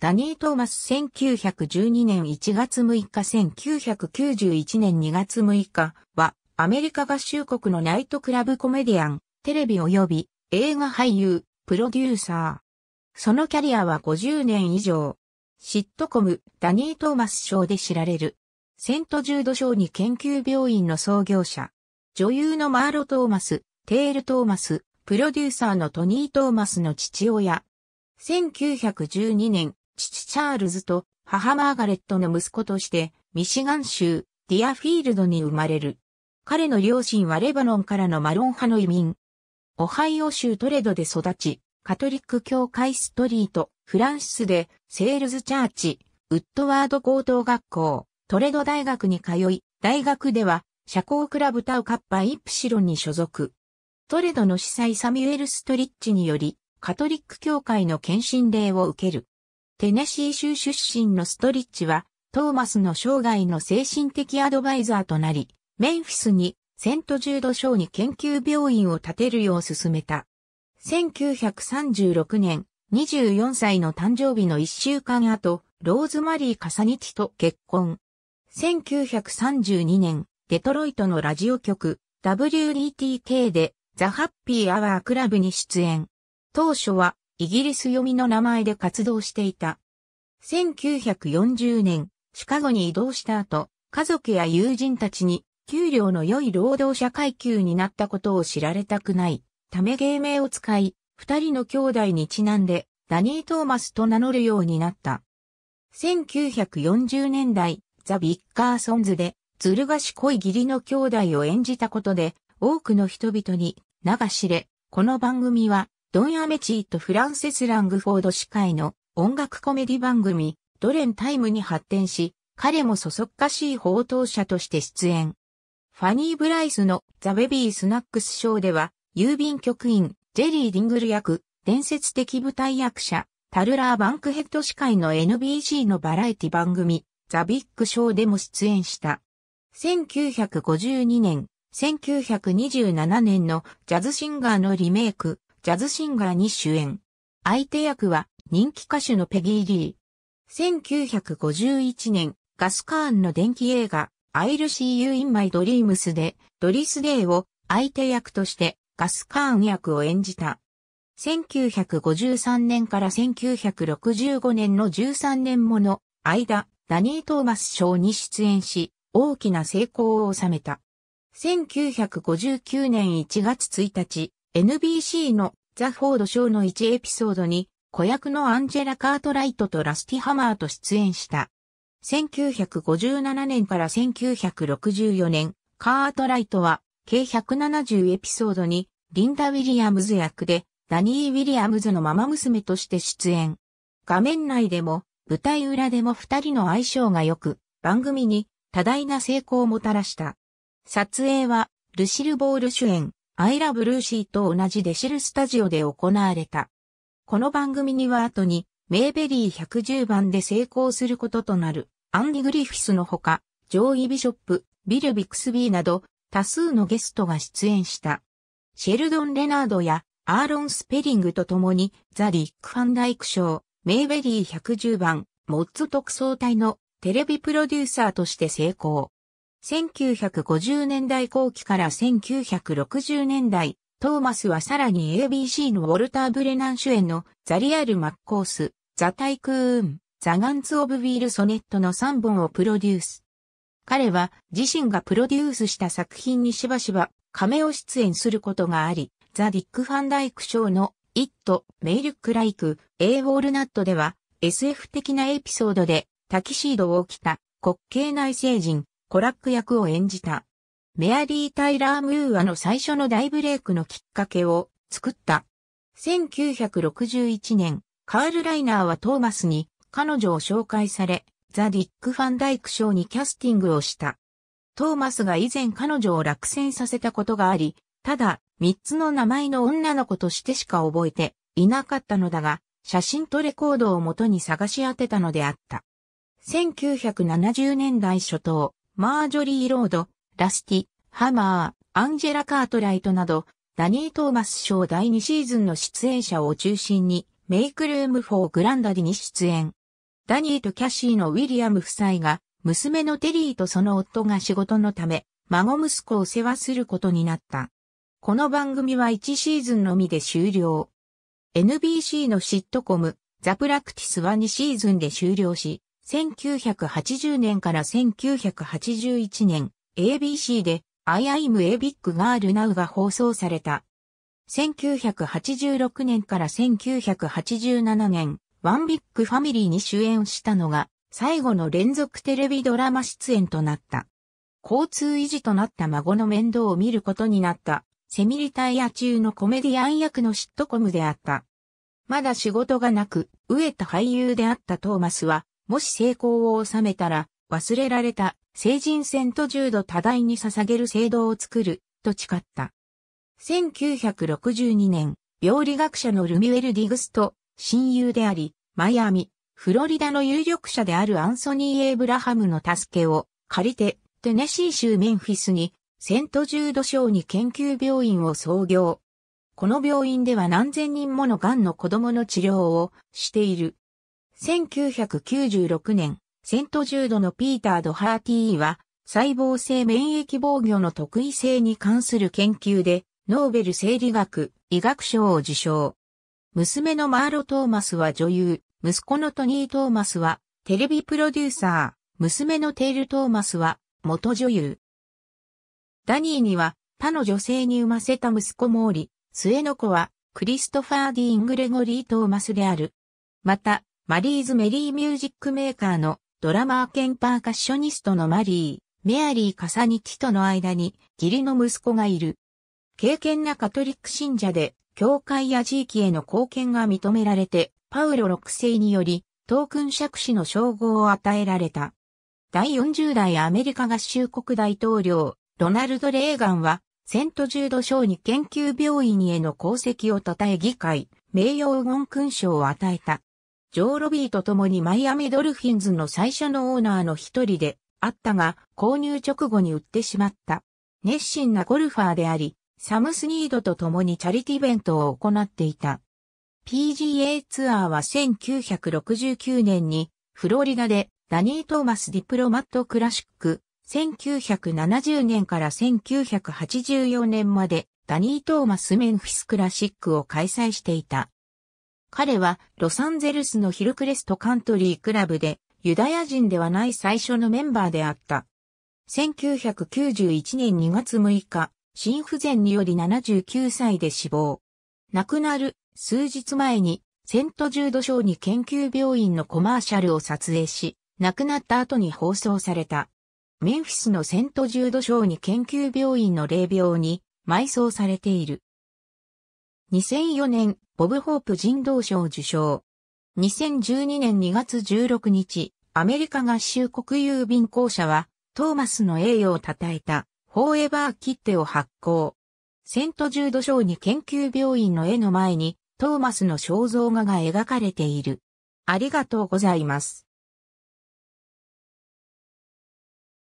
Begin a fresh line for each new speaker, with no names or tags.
ダニー・トーマス1912年1月6日1991年2月6日はアメリカ合衆国のナイトクラブコメディアン、テレビ及び映画俳優、プロデューサー。そのキャリアは50年以上。シットコム、ダニー・トーマス賞で知られる。セント・ジュード賞に研究病院の創業者。女優のマーロ・トーマス、テール・トーマス、プロデューサーのトニー・トーマスの父親。1912年、父チャールズと母マーガレットの息子として、ミシガン州ディアフィールドに生まれる。彼の両親はレバノンからのマロン派の移民。オハイオ州トレドで育ち、カトリック教会ストリート、フランシスでセールズチャーチ、ウッドワード高等学校、トレド大学に通い、大学では社交クラブタウカッパイプシロンに所属。トレドの司祭サミュエル・ストリッチにより、カトリック教会の献身令を受ける。テネシー州出身のストリッチは、トーマスの生涯の精神的アドバイザーとなり、メンフィスにセントジュード賞に研究病院を建てるよう進めた。1936年、24歳の誕生日の1週間後、ローズマリー・カサニチと結婚。1932年、デトロイトのラジオ局、WDTK で、ザ・ハッピー・アワー・クラブに出演。当初は、イギリス読みの名前で活動していた。1940年、シカゴに移動した後、家族や友人たちに給料の良い労働者階級になったことを知られたくない、ため芸名を使い、二人の兄弟にちなんで、ダニー・トーマスと名乗るようになった。1940年代、ザ・ビッカーソンズで、ずる賢い義理の兄弟を演じたことで、多くの人々に、名が知れ、この番組は、ドン・アメチーとフランセス・ラングフォード司会の音楽コメディ番組、ドレンタイムに発展し、彼もそそっかしい報道者として出演。ファニー・ブライスのザ・ベビー・スナックスショーでは、郵便局員、ジェリー・ディングル役、伝説的舞台役者、タルラー・バンクヘッド司会の NBC のバラエティ番組、ザ・ビッグ・ショーでも出演した。1952年、1927年のジャズシンガーのリメイク、ジャズシンガーに主演。相手役は人気歌手のペギー・リー。1951年、ガスカーンの電気映画、I'll See You in My Dreams で、ドリス・デイを相手役としてガスカーン役を演じた。1953年から1965年の13年もの間、ダニー・トーマス賞に出演し、大きな成功を収めた。1959年1月1日、NBC のザ・フォード・ショーの1エピソードに、子役のアンジェラ・カートライトとラスティ・ハマーと出演した。1957年から1964年、カートライトは、計170エピソードに、リンダ・ウィリアムズ役で、ダニー・ウィリアムズのママ娘として出演。画面内でも、舞台裏でも二人の相性が良く、番組に多大な成功をもたらした。撮影は、ルシル・ボール主演、アイラブルーシーと同じデシルスタジオで行われた。この番組には後に、メイベリー110番で成功することとなる、アンディ・グリフィスのほか、ジョーイ・ビショップ、ビル・ビクスビーなど、多数のゲストが出演した。シェルドン・レナードや、アーロン・スペリングと共に、ザ・リック・ファンダイク賞、メイベリー110番、モッツ特捜隊のテレビプロデューサーとして成功。1950年代後期から1960年代、トーマスはさらに ABC のウォルター・ブレナン主演のザ・リアル・マッコース、ザ・タイクーン、ザ・ガンツ・オブ・ウィール・ソネットの3本をプロデュース。彼は自身がプロデュースした作品にしばしば亀を出演することがあり、ザ・ディック・ファンダイク賞のイット、メイルクライク、エイ・ウォールナットでは SF 的なエピソードでタキシードを着た滑稽内異人、コラック役を演じた。メアリー・タイラー・ムーアの最初の大ブレイクのきっかけを作った。1961年、カール・ライナーはトーマスに彼女を紹介され、ザ・ディック・ファンダイク賞にキャスティングをした。トーマスが以前彼女を落選させたことがあり、ただ、三つの名前の女の子としてしか覚えていなかったのだが、写真とレコードを元に探し当てたのであった。1970年代初頭、マージョリー・ロード、ラスティ、ハマー、アンジェラ・カートライトなど、ダニー・トーマス賞第2シーズンの出演者を中心に、メイクルーム・フォー・グランダディに出演。ダニーとキャシーのウィリアム夫妻が、娘のテリーとその夫が仕事のため、孫息子を世話することになった。この番組は1シーズンのみで終了。NBC のシットコム、ザ・プラクティスは2シーズンで終了し、1980年から1981年、ABC で、I am a big girl now が放送された。1986年から1987年、ワンビッグファミリーに主演したのが、最後の連続テレビドラマ出演となった。交通維持となった孫の面倒を見ることになった、セミリタイア中のコメディアン役のシットコムであった。まだ仕事がなく、飢えた俳優であったトーマスは、もし成功を収めたら、忘れられた、成人戦と重度多大に捧げる制度を作る、と誓った。1962年、病理学者のルミウェル・ディグスと親友であり、マイアミ、フロリダの有力者であるアンソニー・エイブラハムの助けを借りて、テネシー州メンフィスに、セントジュード省に研究病院を創業。この病院では何千人もの癌の子供の治療をしている1996年、セントジュードのピーター・ドハーティーは、細胞性免疫防御の特異性に関する研究で、ノーベル生理学、医学賞を受賞。娘のマーロ・トーマスは女優、息子のトニー・トーマスは、テレビプロデューサー、娘のテール・トーマスは、元女優。ダニーには、他の女性に産ませた息子モーリ、末の子は、クリストファー・ディーン・グレゴリー・トーマスである。また、マリーズ・メリー・ミュージックメーカーのドラマー兼パーカッショニストのマリー、メアリー・カサニティとの間に義理の息子がいる。敬虔なカトリック信者で、教会や地域への貢献が認められて、パウロ6世により、トークン爵士の称号を与えられた。第40代アメリカ合衆国大統領、ロナルド・レーガンは、セントジュード小に研究病院への功績を称え議会、名誉黄金勲章を与えた。ジョー・ロビーと共にマイアミドルフィンズの最初のオーナーの一人であったが、購入直後に売ってしまった。熱心なゴルファーであり、サムスニードと共にチャリティベントを行っていた。PGA ツアーは1969年にフロリダでダニー・トーマス・ディプロマット・クラシック、1970年から1984年までダニー・トーマス・メンフィス・クラシックを開催していた。彼はロサンゼルスのヒルクレストカントリークラブでユダヤ人ではない最初のメンバーであった。1991年2月6日、心不全により79歳で死亡。亡くなる数日前にセントジュード賞に研究病院のコマーシャルを撮影し、亡くなった後に放送された。メンフィスのセントジュード賞に研究病院の霊病に埋葬されている。2004年、ボブ・ホープ人道賞受賞。2012年2月16日、アメリカ合衆国郵便公社は、トーマスの栄誉を称えた、フォーエバー切手を発行。セント・ジュード賞に研究病院の絵の前に、トーマスの肖像画が描かれている。ありがとうございます。